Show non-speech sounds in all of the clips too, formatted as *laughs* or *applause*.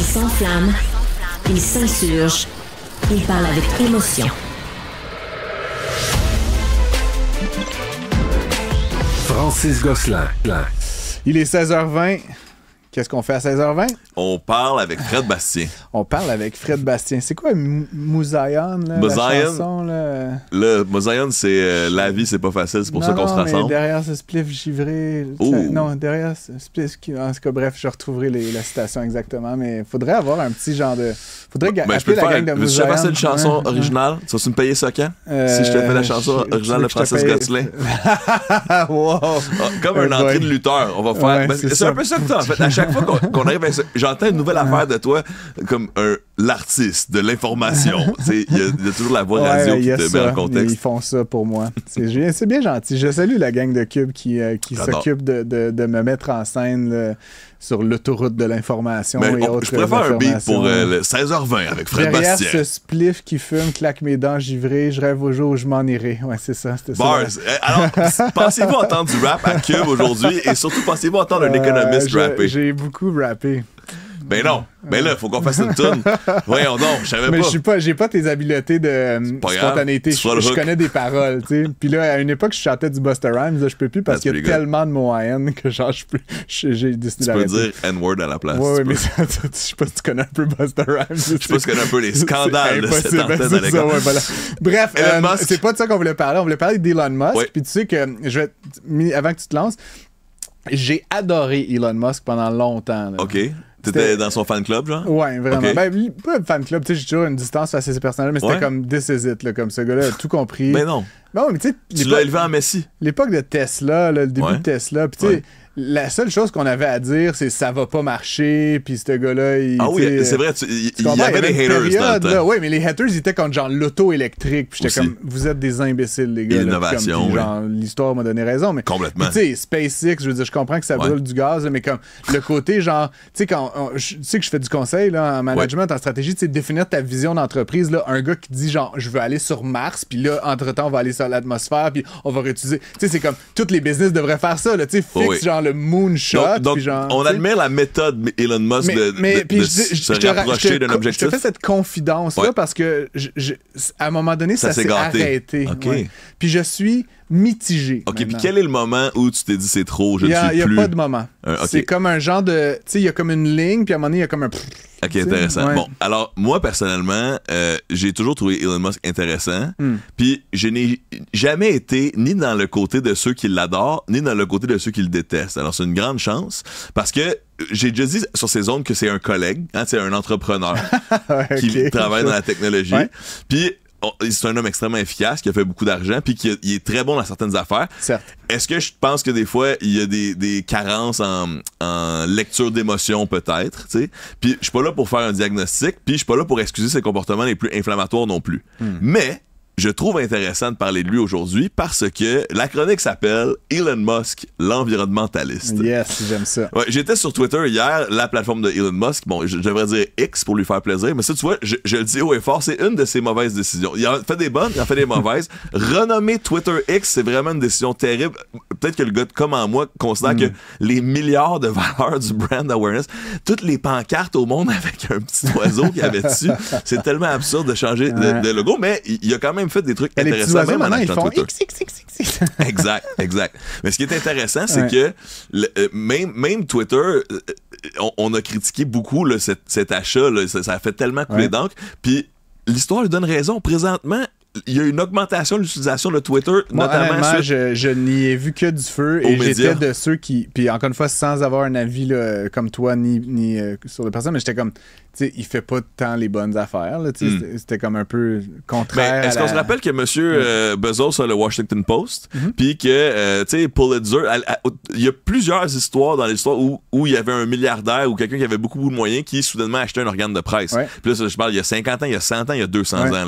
Il s'enflamme, il s'insurge, il parle avec émotion. Francis Gosselin. Il est 16h20. Qu'est-ce qu'on fait à 16h20? On parle avec Fred Bastien on parle avec Fred Bastien. C'est quoi Mousaïon, là, la chanson? Là? Le Mousaïon, c'est euh, La vie, c'est pas facile, c'est pour ça qu'on se rassemble. derrière ce spliff givré... Non, derrière ce spliff... En tout cas, bref, je retrouverai la citation exactement, mais faudrait avoir un petit genre de... Faudrait ben, appeler la gang de Mousaïon. Je te une chanson originale. Tu vas-tu me payer si je te fais la euh, chanson originale de Francis Gosselin. *laughs* Ah, comme un entrée de lutteur. On va faire... Ben, c'est un peu ça que t'as, en fait. À chaque fois qu'on arrive... J'entends une nouvelle affaire de toi, comme un l'artiste de l'information. *laughs* Il y, a toujours la voix radio qui te met en contexte. Ils font ça pour moi. C'est bien gentil. Je salue la gang de Cube qui, euh, qui s'occupe de, de, de, me mettre en scène sur l'autoroute de l'information ben, et on, autres Je préfère un beat pour 16h20 euh, avec Fred Derrière Bastien. ce spliff qui fume, claque mes dents givrées, je rêve au jour où je m'en irai. Ouais, c'est ça. Ça, eh, Alors, *laughs* pensez-vous entendre du rap à Cube aujourd'hui et surtout pensez-vous entendre un euh, économiste rapper. J'ai beaucoup rappé. Ben non. Ben là, faut qu'on fasse une tune. Voyons donc, je savais pas. Mais je pas, j'ai pas tes habiletés de euh, spontanéité. Je, connais des paroles, tu sais. Puis là, à une époque, je chantais du Buster Rhymes, là, je peux plus parce qu'il y a tellement de mots que genre, je peux, j'ai décidé d'arrêter. Tu peux dire N-word à la place. Oui, mais je sais pas si tu connais un peu Buster Rhymes. Je sais pas si tu connais un peu les scandales de cette antenne à Bref, euh, c'est pas de ça qu'on voulait parler. On voulait parler d'Elon Musk. Puis tu sais que, je vais, avant que tu te lances, j'ai adoré Elon Musk pendant longtemps. OK. C'était dans son fan club, genre? Ouais, vraiment. Ben, pas fan club, tu sais, j'ai toujours une distance face à ces personnages, mais c'était comme This là, comme ce gars-là a tout compris. mais *laughs* ben non. Ben mais tu sais. Tu l'as élevé en Messi. L'époque de Tesla, le début de Tesla, puis tu sais la seule chose qu'on avait à dire, c'est ça va pas marcher, puis ce gars-là, il. Ah oui, c'est vrai, il y avait des haters oui, mais les haters, ils étaient contre genre l'auto électrique, puis j'étais comme, vous êtes des imbéciles, les gars. L'innovation. Oui. L'histoire m'a donné raison, mais. Complètement. Tu sais, SpaceX, je veux dire, je comprends que ça brûle du gaz, mais comme le côté, genre, tu sais, quand. tu sais que je fais du conseil, là, en management, en stratégie, tu sais, définir ta vision d'entreprise, là, un gars qui dit, genre, je veux aller sur Mars, puis là, entre-temps, on va aller sur l'atmosphère, puis on va réutiliser. Tu sais, c'est comme, toutes les business devraient faire ça, là, tu sais, fixe, genre, moonshot. Donc, on admire la méthode Elon Musk de, se rapprocher d'un objectif. Je fais cette confidence-là parce que à un moment donné, ça, s'est arrêté. Puis je suis mitigé. OK, puis quel est le moment où tu t'es dit c'est trop, je ne suis plus... Il n'y a pas de moment. C'est comme un genre de... Tu sais, il y a comme une ligne, puis à un moment donné, il y a comme un... OK, intéressant. Bon, alors, moi, personnellement, euh, j'ai toujours trouvé Elon Musk intéressant, hmm. puis je n'ai jamais été ni dans le côté de ceux qui l'adorent, ni dans le côté de ceux qui le détestent. Alors, c'est une grande chance parce que euh, j'ai déjà dit sur ces ondes que c'est un collègue, c'est hein, un entrepreneur *laughs* qui travaille dans la technologie. Puis, c'est un homme extrêmement efficace qui a fait beaucoup d'argent puis qui est très bon dans certaines affaires. Est-ce que je pense que des fois il y a des, carences en, lecture d'émotions peut-être, tu Puis je suis pas là pour faire un diagnostic, puis je suis pas là pour excuser ses comportements les plus inflammatoires non plus. Hmm. Mais je trouve intéressant de parler de lui aujourd'hui parce que la chronique s'appelle Elon Musk, l'environnementaliste. Yes, j'aime ça. J'étais sur Twitter hier, la plateforme de Elon Musk. Bon, j'aimerais dire X pour lui faire plaisir, mais ça, tu vois, je, le dis haut et fort, c'est une de ses mauvaises décisions. Il en fait des bonnes, il en fait des mauvaises. *laughs* Renommer Twitter X, c'est vraiment une décision terrible. Peut-être que le gars, comme en moi, considère hmm. que les milliards de valeurs du brand awareness, toutes les pancartes au monde *laughs* avec un petit oiseau qui avait dessus, *laughs* c'est tellement absurde de changer de logo, mais il y a quand même fait des trucs ben, intéressants. même ils font *laughs* exact, exact. Mais ce qui est intéressant, c'est que euh, même, même Twitter, euh, euh, on, a critiqué beaucoup le cet, achat. ça, a fait tellement couler d'encre. Puis l'histoire lui donne raison. Présentement, il y a une augmentation de l'utilisation de Twitter, notamment. Je, n'y ai vu que du feu et j'étais de ceux qui. Puis encore une fois, sans avoir un avis comme toi ni, ni euh, sur le personnes mais j'étais comme, tu sais, il fait pas tant les bonnes affaires. Hmm. C'était comme un peu contraire. Est-ce qu'on se rappelle que M. Hmm. Euh, Bezos a le Washington Post, mhm. puis que, euh, tu sais, Pulitzer, il y a plusieurs histoires dans l'histoire où, où il y avait un milliardaire ou quelqu'un qui avait beaucoup de moyens qui soudainement achetait un organe de presse. plus là, je parle il y a 50 ans, il y a 100 ans, il y a 200 ans.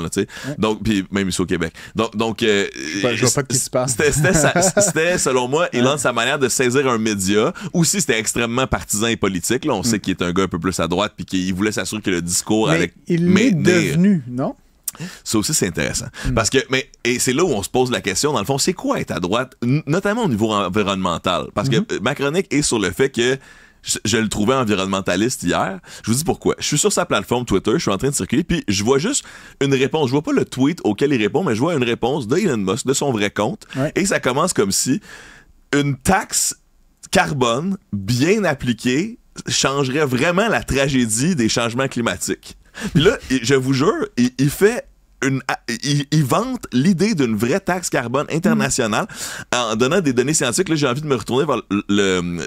Donc, puis au Québec. Donc, C'était, selon moi, il lance sa manière de saisir un média. Aussi, c'était extrêmement partisan et politique. Là. On sait mm. qu'il est un gars un peu plus à droite, puis qu'il voulait s'assurer que le discours mais avec il est devenu, non? Ça aussi, c'est intéressant. Mm. Parce que, mais, et c'est là où on se pose la question, dans le fond, c'est quoi être à droite, notamment au niveau environnemental? Parce mm-hmm. que euh, ma chronique est sur le fait que je, le trouvais environnementaliste hier. Je vous dis pourquoi. Je suis sur sa plateforme Twitter, je suis en train de circuler, puis je vois juste une réponse. Je vois pas le tweet auquel il répond, mais je vois une réponse de Elon Musk, de son vrai compte. Et ça commence comme si une taxe carbone bien appliquée changerait vraiment la tragédie des changements climatiques. Puis là, je vous jure, il fait une, ils, ah, ils vantent l'idée d'une vraie taxe carbone mm. internationale en donnant des données scientifiques. Là, j'ai envie de me retourner vers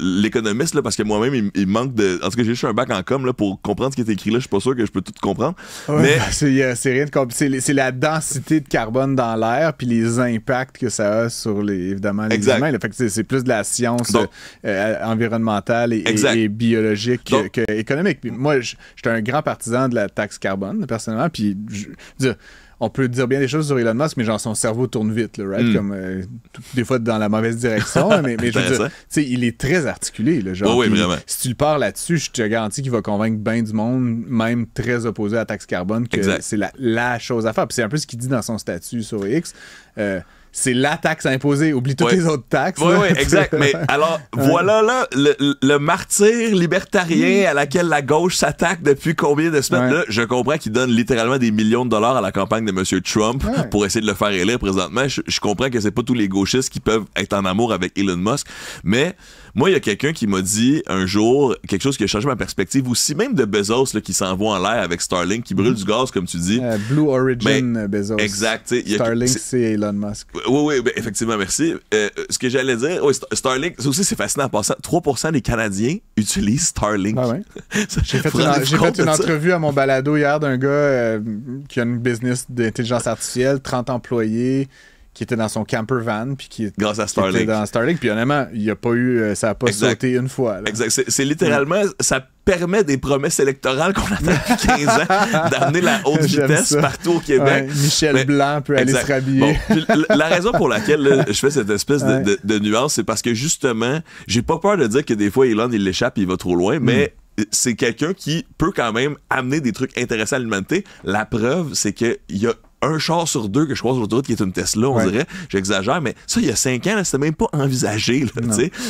l'économiste parce que moi-même, il, manque de. En tout cas, j'ai juste un bac en com là, pour comprendre ce qui est écrit là. Je suis pas sûr que je peux tout comprendre. mais *laughs* euh, c'est rien de compliqué. C'est la densité de carbone dans l'air puis les impacts que ça a sur les évidemment les humains. Fait c'est plus de la science euh, euh, environnementale et, biologique qu'économique. que, économique. moi, j'étais un grand partisan de la taxe carbone personnellement. Puis je on peut dire bien des choses sur Elon Musk, mais genre son cerveau tourne vite, right? Hmm. Comme euh, des fois dans la mauvaise direction. mais, *laughs* je veux ben, dire, il est très articulé, le genre. Oh si tu le pars là-dessus, je te garantis qu'il va convaincre bien du monde, même très opposé à la taxe carbone, que c'est la, chose à faire. puis c'est un peu ce qu'il dit dans son statut sur X. Euh, c'est la taxe à imposer. Oublie toutes les autres taxes. Oui, oui, exact. Mais *laughs* alors, voilà là le, martyr libertarien à laquelle la gauche s'attaque depuis combien de semaines là. Je comprends qu'il donne littéralement des millions de dollars à la campagne de monsieur Trump pour essayer de le faire élire présentement. Je, je comprends que c'est pas tous les gauchistes qui peuvent être en amour avec Elon Musk, mais moi, il y a quelqu'un qui m'a dit un jour quelque chose qui a changé ma perspective aussi, même de Bezos là, qui s'envoie en l'air avec Starlink, qui brûle mm. du gaz, comme tu dis. Euh, Blue Origin ben, euh, Bezos. Exact. Starlink, c'est Elon Musk. Oui, oui, ben, effectivement, merci. Euh, ce que j'allais dire, Starlink, ça aussi, c'est fascinant en passant. 3% des Canadiens utilisent Starlink. Ah *laughs* j'ai fait, une, fait entrevue à mon balado hier d'un gars qui a une business d'intelligence artificielle, 30 employés qui était dans son camper van puis qui, est était dans Starlink puis honnêtement il a pas eu euh, ça a pas sauté une fois exact c'est littéralement ça permet des promesses électorales qu'on a fait depuis 15 *laughs* ans d'amener la haute vitesse partout au Québec Michel Blanc peut aller se rhabiller la raison pour laquelle je fais cette espèce de, nuance c'est parce que justement j'ai pas peur de dire que des fois Elon il l'échappe il va trop loin mais hmm. c'est quelqu'un qui peut quand même amener des trucs intéressants à l'humanité. La preuve, c'est qu'il y a un char sur deux que je croise sur qui est une Tesla, on dirait. J'exagère, mais ça, il y a cinq ans, c'était même pas envisagé.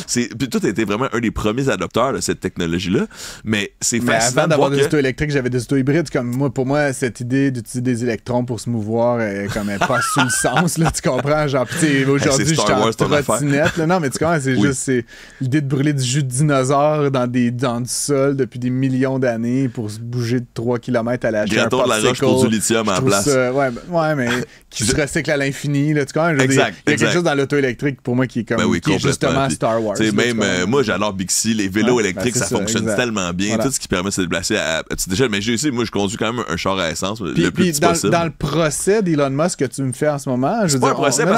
sais, puis toi, t'étais vraiment un des premiers adopteurs de cette technologie-là. Mais c'est fascinant. avant d'avoir des autos électriques, j'avais des autos hybrides. Comme moi, pour moi, cette idée d'utiliser des électrons pour se mouvoir, comme elle sous le *laughs* sens, là, tu comprends? Genre, aujourd'hui, je suis en trottinette. Non, mais tu comprends, c'est juste l'idée de brûler du jus de dinosaure dans des dans du sol depuis des millions d'années pour se bouger de 3 km à la de la du lithium à place ouais, mais *laughs* qui se recycle à l'infini. Là, il y a quelque chose dans l'auto électrique pour moi qui est comme ben qui justement Star Wars. même euh, moi, j'adore Bixi, les vélos ah, ben, électriques, ça, fonctionne tellement bien. Tout ce qui permet de se déplacer à, petite Mais j'ai aussi, moi, je conduis quand même un char à essence le plus puis dans, dans le procès d'Elon Musk que tu me fais en ce moment, je veux, dire, on, va se le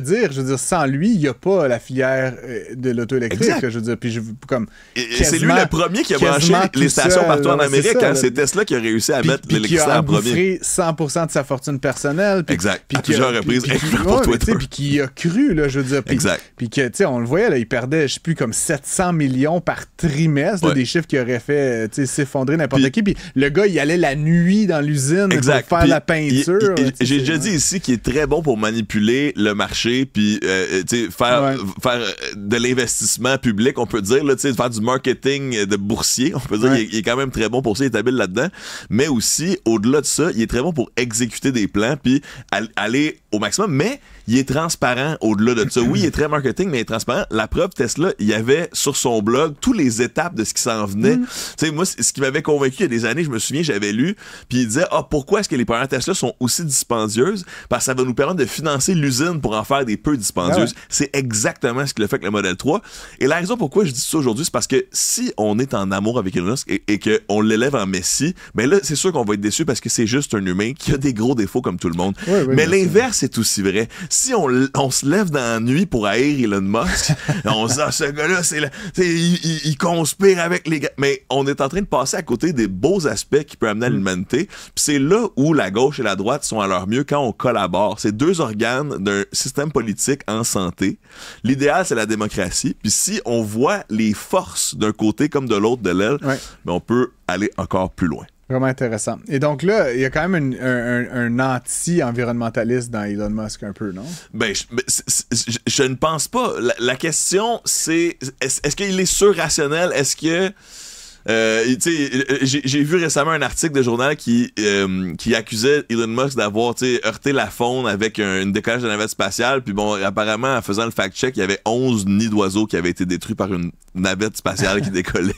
dire. Je veux dire, sans lui, il n'y a pas la filière euh, de l'auto électrique. Je veux dire, comme. C'est lui le premier qui a branché les stations partout en Amérique. Hein. C'est Tesla qui a réussi à mettre l'électricité en premier. 100% de sa fortune personnelle. exact. Puis à plusieurs reprises, *laughs* pour Puis qui a cru, là, je veux dire. exact. Puis que, tu sais, on le voyait, là, il perdait, je sais plus, comme 700 millions par trimestre, des chiffres qui auraient fait euh, s'effondrer n'importe qui. Puis le gars, il allait la nuit dans l'usine pour faire la peinture. J'ai déjà dit ici qu'il est très bon pour manipuler le marché, puis euh, euh, faire, faire de l'investissement public, on peut dire, là, faire du marketing de boursier, on peut dire qu'il est, quand même très bon pour ça, il là-dedans. Mais aussi, au-delà de ça, il est très bon pour exécuter des plans, puis aller au maximum. Mais il est transparent au-delà de ça. Oui, il est très marketing, mais il est transparent. La preuve, Tesla, il y avait sur son blog toutes les étapes de ce qui s'en venait. Mm. Tu sais, moi, ce qui m'avait convaincu il y a des années, je me souviens, j'avais lu, puis il disait, ah, pourquoi est-ce que les premières Tesla sont aussi dispendieuses? Parce que ça va nous permettre de financer l'usine pour en faire des peu dispendieuses. Ah c'est exactement ce qu'il le fait avec le modèle 3. Et la raison pourquoi je dis ça aujourd'hui, c'est parce que si on est en amour avec Elon Musk et, que qu'on l'élève en Messie, ben là, c'est sûr qu'on va être déçu parce que c'est juste un humain qui a des gros défauts comme tout le monde. mais l'inverse est aussi vrai si on, se lève dans la nuit pour haïr Elon Musk, *laughs* on se dit, ah, ce gars-là, c'est il, conspire avec les gars. Mais on est en train de passer à côté des beaux aspects qui peuvent amener à mm. l'humanité. Puis c'est là où la gauche et la droite sont à leur mieux quand on collabore. C'est deux organes d'un système politique en santé. L'idéal, c'est la démocratie. Puis si on voit les forces d'un côté comme de l'autre de l'aile, ben, on peut aller encore plus loin. Vraiment intéressant. Et donc là, il y a quand même un, anti-environnementaliste dans Elon Musk un peu, non? Ben, je, ben, ne pense pas. La, question, c'est est-ce, qu'il est surrationnel? Est-ce que... Euh, euh, euh, j'ai vu récemment un article de journal qui, qui accusait Elon Musk d'avoir heurté la faune avec un, décollage de navette spatiale. Puis bon, apparemment, en faisant le fact-check, il y avait 11 nids d'oiseaux qui avaient été détruits par une navette spatiale qui *laughs* décollait.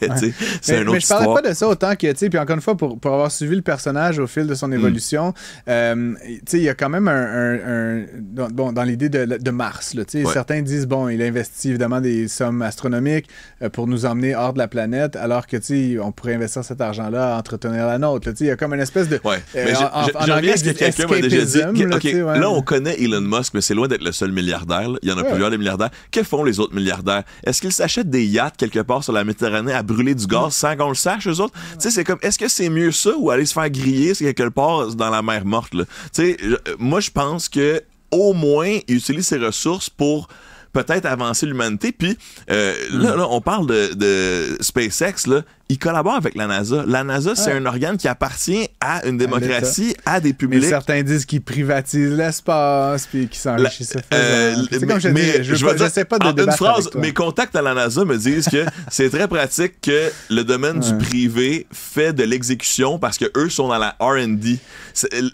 C'est un autre Mais je parlais pas de ça autant que, tu sais, puis encore une fois, pour, avoir suivi le personnage au fil de son mm. évolution, tu sais, il y a quand même un. bon, dans l'idée de, Mars, là, sais certains disent, bon, il investit évidemment des sommes astronomiques pour nous emmener hors de la planète, alors que, tu on pourrait investir cet argent-là à entretenir la nôtre. Il y a comme une espèce de. Ouais. Mais que quelqu'un m'a déjà dit. Là, on connaît Elon Musk, mais c'est loin d'être le seul milliardaire. Il y en a plusieurs, les milliardaires. Que font les autres milliardaires? Est-ce qu'ils s'achètent des yachts quelque part sur la Méditerranée à brûler du gaz sans qu'on le sache, eux autres? c'est comme, est-ce que c'est mieux ça ou aller se faire griller quelque part dans la mer morte? Euh, moi, je pense que au moins, ils utilise ses ressources pour peut-être avancer l'humanité. Puis euh, mm. là, on parle de, de SpaceX. Là il collabore avec la NASA. La NASA, c'est un organe qui appartient à une démocratie, à, des publics. Mais certains disent qu'ils privatisent l'espace puis qu'ils s'enrichissent. Euh, je mais, je, ne sais pas de en une phrase, mes contacts à la NASA me disent que *laughs* c'est très pratique que le domaine du privé fait de l'exécution parce que eux sont dans la R&D.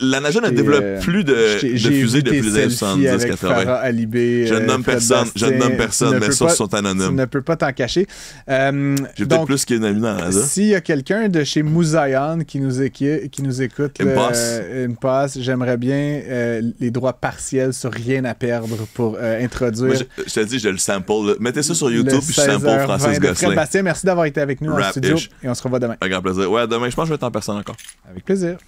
La NASA ne développe euh, plus de, de fusées depuis les années 70, 80. je ne euh, nomme personne, je ne nomme personne, mais sources sont anonymes. Tu ne peux pas t'en cacher. Euh, j'ai peut-être plus qu'une amie s'il y a quelqu'un de chez Mousayan qui nous, écoute, qui nous écoute, une, passe. Euh, j'aimerais bien euh, les droits partiels sur rien à perdre pour euh, introduire. je, te dis, je le sample. Mettez ça sur YouTube, puis je sample Francis Bastien, merci d'avoir été avec nous en studio et on se revoit demain. Un grand plaisir. Ouais, demain, je pense que je vais être en personne encore. Avec plaisir.